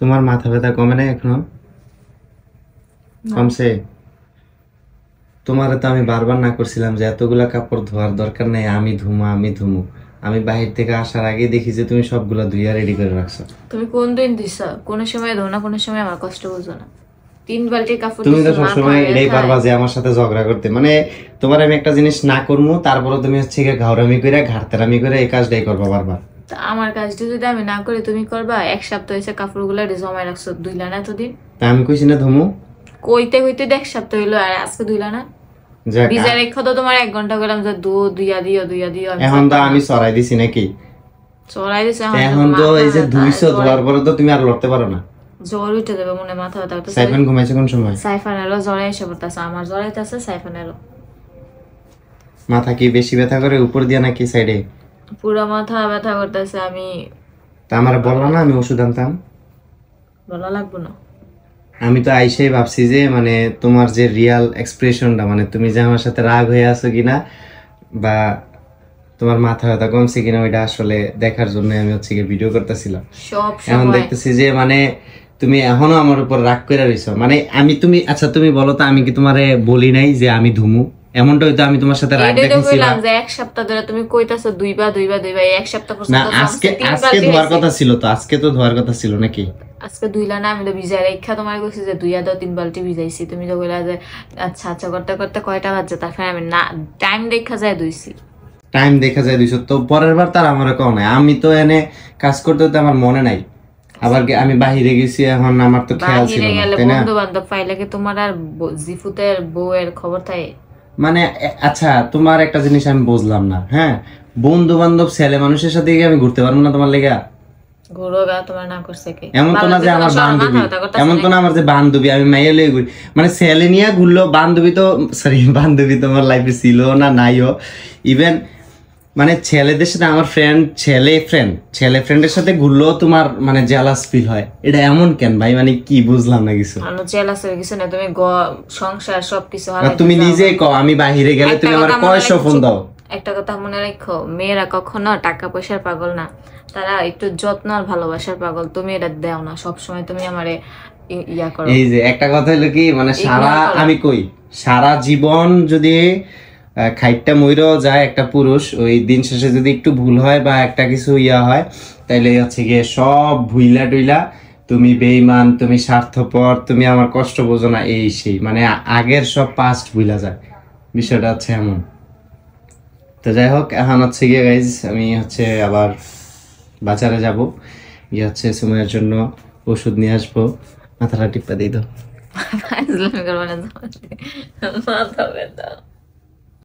তোমার মাথা ব্যথা কমে না এখনো কমছে তোমার তো আমি বারবার না করছিলাম যে এতগুলো কাপড় ধোয়ার দরকার নেই আমি ধুমা আমি ধুমু আমি বাহির থেকে আসার আগে দেখি যে তুমি সবগুলা ধুইয়া রেডি করে রাখছো তুমি কোন দিন দিছো কোন সময় ধো না কোন সময় আমার কষ্ট বুঝো না তিন বালতি কাপড় তুমি তো সবসময় এটাই পারবা যে আমার সাথে ঝগড়া করতে মানে তোমার আমি একটা জিনিস না করবো তারপরে তুমি হচ্ছে ঘাউরামি করে ঘাড়তেরামি করে এই কাজটাই করবা বারবার আমার কাজটা যদি আমি না করি তুমি করবা এক সপ্তাহ হয়েছে কাপড়গুলো জমায় রাখছো ধুইলা না এতদিন আমি কইছি না ধুমু কইতে কইতে এক সপ্তাহ হইলো আর আজকে ধুইলা না তো তোমার এক ঘন্টা করলাম যে দু দুইয়া দিও দুইয়া দিও এখন তো আমি সরাই দিছি নাকি সরাই দিছি এখন তো এই যে ধুইছো ধোয়ার পরে তো তুমি আর লড়তে পারো না জ্বর উঠে যাবে মনে মাথা ব্যথা সাইফান ঘুমাইছে কোন সময় সাইফান এলো জ্বরে এসে পড়তেছে আমার জ্বর আইতাছে সাইফান এলো মাথা কি বেশি ব্যথা করে উপর দিয়া নাকি সাইডে পুরো মাথা ব্যথা করতেছে আমি তা আমার বললো না আমি ওষুধ আনতাম বলা লাগবো না আমি তো আইসেই ভাবছি যে মানে তোমার যে রিয়াল এক্সপ্রেশনটা মানে তুমি যে আমার সাথে রাগ হয়ে আছো কিনা বা তোমার মাথা ব্যথা কমছে কিনা ওইটা আসলে দেখার জন্য আমি হচ্ছে গিয়ে ভিডিও করতেছিলাম সব এখন দেখতেছি যে মানে তুমি এখনো আমার উপর রাগ করে রইছো মানে আমি তুমি আচ্ছা তুমি বলো তো আমি কি তোমারে বলি নাই যে আমি ধুমু এমনটা হয়তো আমি তোমার সাথে রাগ যে এক সপ্তাহ ধরে তুমি কইতাছো দুইবার দুইবার দুইবার এক সপ্তাহ পর্যন্ত না আজকে আজকে ধোয়ার কথা ছিল তো আজকে তো ধোয়ার কথা ছিল নাকি আজকে না আমি তো ভিজাই রেখা তোমার কইছি যে দুইয়া দাও তিন ভিজাইছি তুমি তো কইলা যে আচ্ছা আচ্ছা করতে করতে কয়টা বাজে তারপরে আমি না টাইম দেখা যায় দুইছি টাইম দেখা যায় তো পরের বার তার আমার কও নাই আমি তো এনে কাজ করতে তো আমার মনে নাই আবার আমি বাহিরে গেছি এখন আমার তো খেয়াল ছিল না তাই না বন্ধু বান্ধব পাইলে কি তোমার আর জিফুতের বউয়ের খবর তাই মানে আচ্ছা তোমার একটা জিনিস আমি বুঝলাম না হ্যাঁ বন্ধু বান্ধব ছেলে মানুষের সাথে আমি ঘুরতে পারবো না তোমার লেগা এমন তো না যে আমার বান্ধবী এমন তো না আমার যে বান্ধবী আমি মাইয়া লয়ে মানে ছেলে নিয়ে ঘুরলো বান্ধবী তো সরি বান্ধবী তোমার লাইফে ছিল না নাইও ইভেন মানে ছেলেদের সাথে আমার ফ্রেন্ড ছেলে ফ্রেন্ড ছেলে ফ্রেন্ডের সাথে ঘুরলেও তোমার মানে জেলাস ফিল হয় এটা এমন কেন ভাই মানে কি বুঝলাম না কিছু আমি জেলাস হয়ে না তুমি সংসার সবকিছু হারাই তুমি কও আমি বাহিরে গেলে তুমি আমার কয়শো ফোন দাও একটা কথা মনে রাখো মেয়েরা কখনো টাকা পয়সার পাগল না তারা একটু যত্ন আর ভালোবাসার পাগল তুমি এটা দাও না সব সময় তুমি আমারে ইয়া করো এই যে একটা কথা হলো কি মানে সারা আমি কই সারা জীবন যদি খাইটটা মইরও যায় একটা পুরুষ ওই দিন শেষে যদি একটু ভুল হয় বা একটা কিছু ইয়া হয় তাইলে হচ্ছে গিয়ে সব ভুইলা টুইলা তুমি বেইমান তুমি স্বার্থপর তুমি আমার কষ্ট বোঝো না এই সেই মানে আগের সব পাস্ট ভুলা যায় বিষয়টা হচ্ছে এমন তো যাই হোক এখন হচ্ছে গিয়ে গাইজ আমি হচ্ছে আবার বাজারে যাব গিয়ে হচ্ছে সময়ের জন্য ওষুধ নিয়ে আসবো মাথাটা টিপ্পা দিই তো মাথা ব্যথা